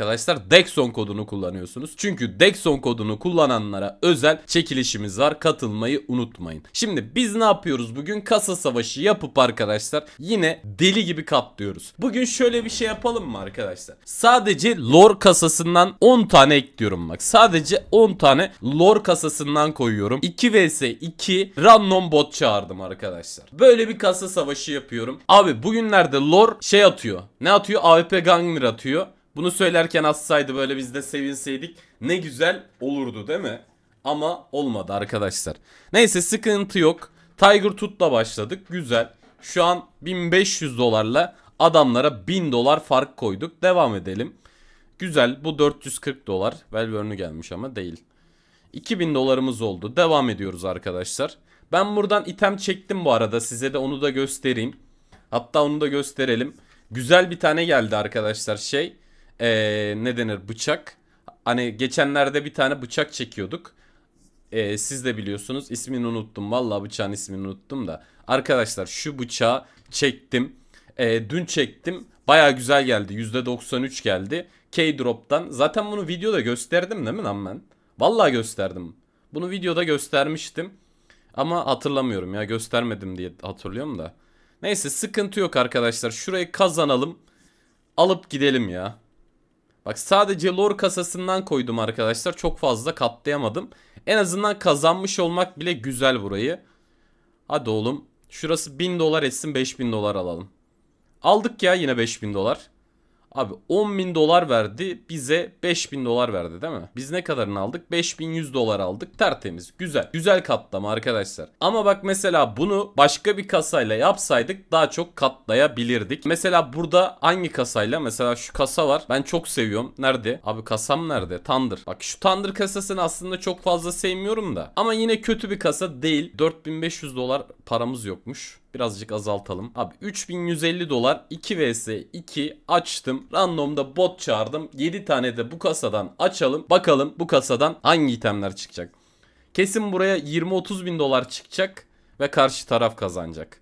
arkadaşlar Dexon kodunu kullanıyorsunuz. Çünkü Dexon kodunu kullananlara özel çekilişimiz var. Katılmayı unutmayın. Şimdi biz ne yapıyoruz bugün? Kasa savaşı yapıp arkadaşlar yine deli gibi katlıyoruz. Bugün şöyle bir şey yapalım mı arkadaşlar? Sadece lore kasasından 10 tane ekliyorum bak. Sadece 10 tane lore kasasından koyuyorum. 2 vs 2 random bot çağırdım arkadaşlar. Böyle bir kasa savaşı yapıyorum. Abi bugünlerde lore şey atıyor. Ne atıyor? AWP Gangner atıyor. Bunu söylerken assaydı böyle biz de sevinseydik ne güzel olurdu değil mi? Ama olmadı arkadaşlar. Neyse sıkıntı yok. Tiger Tut'la başladık. Güzel. Şu an 1500 dolarla adamlara 1000 dolar fark koyduk. Devam edelim. Güzel. Bu 440 dolar. Welburn'u gelmiş ama değil. 2000 dolarımız oldu. Devam ediyoruz arkadaşlar. Ben buradan item çektim bu arada. Size de onu da göstereyim. Hatta onu da gösterelim. Güzel bir tane geldi arkadaşlar şey ee, ne denir bıçak. Hani geçenlerde bir tane bıçak çekiyorduk. Ee, siz de biliyorsunuz ismini unuttum. Valla bıçağın ismini unuttum da. Arkadaşlar şu bıçağı çektim. Ee, dün çektim. Baya güzel geldi. %93 geldi. K-Drop'tan. Zaten bunu videoda gösterdim değil mi lan ben? Valla gösterdim. Bunu videoda göstermiştim. Ama hatırlamıyorum ya göstermedim diye hatırlıyorum da. Neyse sıkıntı yok arkadaşlar. Şurayı kazanalım. Alıp gidelim ya. Bak sadece lore kasasından koydum arkadaşlar. Çok fazla katlayamadım. En azından kazanmış olmak bile güzel burayı. Hadi oğlum. Şurası 1000 dolar etsin 5000 dolar alalım. Aldık ya yine 5000 dolar. Abi 10 bin dolar verdi bize 5 bin dolar verdi değil mi? Biz ne kadarını aldık? 5100 dolar aldık tertemiz güzel. Güzel katlama arkadaşlar. Ama bak mesela bunu başka bir kasayla yapsaydık daha çok katlayabilirdik. Mesela burada hangi kasayla? Mesela şu kasa var. Ben çok seviyorum. Nerede? Abi kasam nerede? Tandır. Bak şu tandır kasasını aslında çok fazla sevmiyorum da. Ama yine kötü bir kasa değil. 4500 dolar paramız yokmuş. Birazcık azaltalım. Abi 3150 dolar 2 vs 2 açtım. Randomda bot çağırdım. 7 tane de bu kasadan açalım. Bakalım bu kasadan hangi itemler çıkacak. Kesin buraya 20-30 bin dolar çıkacak ve karşı taraf kazanacak.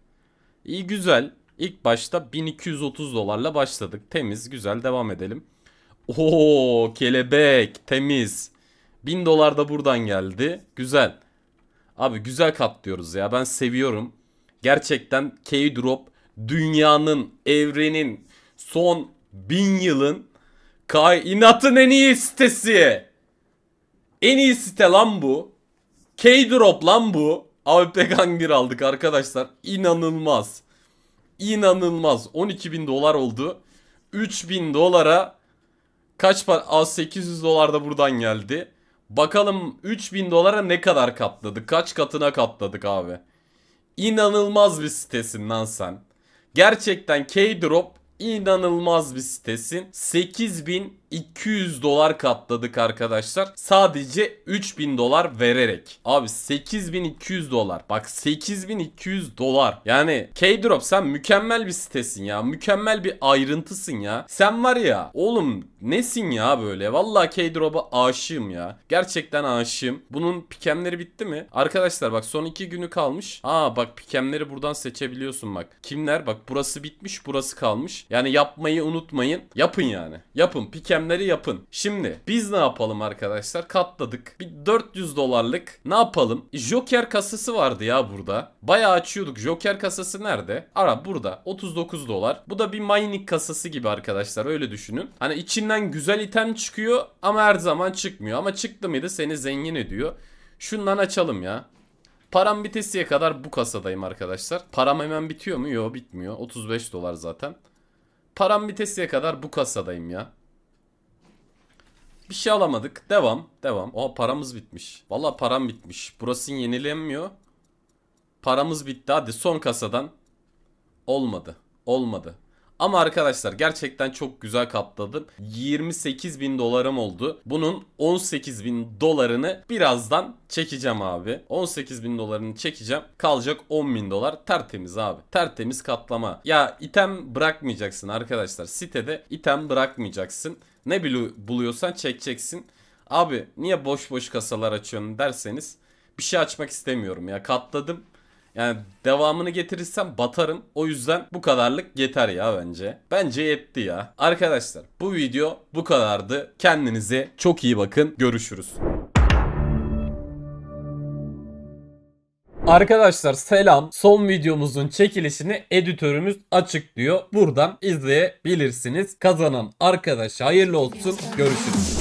İyi güzel. İlk başta 1230 dolarla başladık. Temiz güzel devam edelim. Oo kelebek temiz. 1000 dolar da buradan geldi. Güzel. Abi güzel katlıyoruz ya ben seviyorum. Gerçekten K-Drop dünyanın, evrenin, son bin yılın kainatın en iyi sitesi. En iyi site lan bu. K-Drop lan bu. AWP Gangir aldık arkadaşlar. İnanılmaz. İnanılmaz. bin dolar oldu. 3 bin dolara kaç para? Aa, 800 dolar da buradan geldi. Bakalım 3000 dolara ne kadar katladık? Kaç katına katladık abi? inanılmaz bir sitesin lan sen. Gerçekten K-Drop inanılmaz bir sitesin. 8000 200 dolar katladık arkadaşlar. Sadece 3000 dolar vererek. Abi 8200 dolar. Bak 8200 dolar. Yani K-Drop sen mükemmel bir sitesin ya. Mükemmel bir ayrıntısın ya. Sen var ya oğlum nesin ya böyle. Valla K-Drop'a aşığım ya. Gerçekten aşığım. Bunun pikemleri bitti mi? Arkadaşlar bak son 2 günü kalmış. Aa bak pikemleri buradan seçebiliyorsun bak. Kimler? Bak burası bitmiş burası kalmış. Yani yapmayı unutmayın. Yapın yani. Yapın pikem işlemleri yapın. Şimdi biz ne yapalım arkadaşlar? Katladık. Bir 400 dolarlık ne yapalım? Joker kasası vardı ya burada. Bayağı açıyorduk. Joker kasası nerede? Ara burada. 39 dolar. Bu da bir mining kasası gibi arkadaşlar. Öyle düşünün. Hani içinden güzel item çıkıyor ama her zaman çıkmıyor. Ama çıktı mıydı seni zengin ediyor. Şundan açalım ya. Param bitesiye kadar bu kasadayım arkadaşlar. Param hemen bitiyor mu? Yok bitmiyor. 35 dolar zaten. Param bitesiye kadar bu kasadayım ya. Bir şey alamadık. Devam. Devam. Oha paramız bitmiş. Valla param bitmiş. Burası yenilenmiyor. Paramız bitti. Hadi son kasadan. Olmadı. Olmadı. Ama arkadaşlar gerçekten çok güzel katladım. 28 bin dolarım oldu. Bunun 18 bin dolarını birazdan çekeceğim abi. 18 bin dolarını çekeceğim. Kalacak 10 bin dolar tertemiz abi. Tertemiz katlama. Ya item bırakmayacaksın arkadaşlar. Sitede item bırakmayacaksın. Ne buluyorsan çekeceksin. Abi niye boş boş kasalar açıyorsun derseniz bir şey açmak istemiyorum ya. Katladım. Yani devamını getirirsem batarım. O yüzden bu kadarlık yeter ya bence. Bence yetti ya. Arkadaşlar bu video bu kadardı. Kendinize çok iyi bakın. Görüşürüz. Arkadaşlar selam. Son videomuzun çekilişini editörümüz açıklıyor. Buradan izleyebilirsiniz. Kazanan arkadaş hayırlı olsun. Görüşürüz.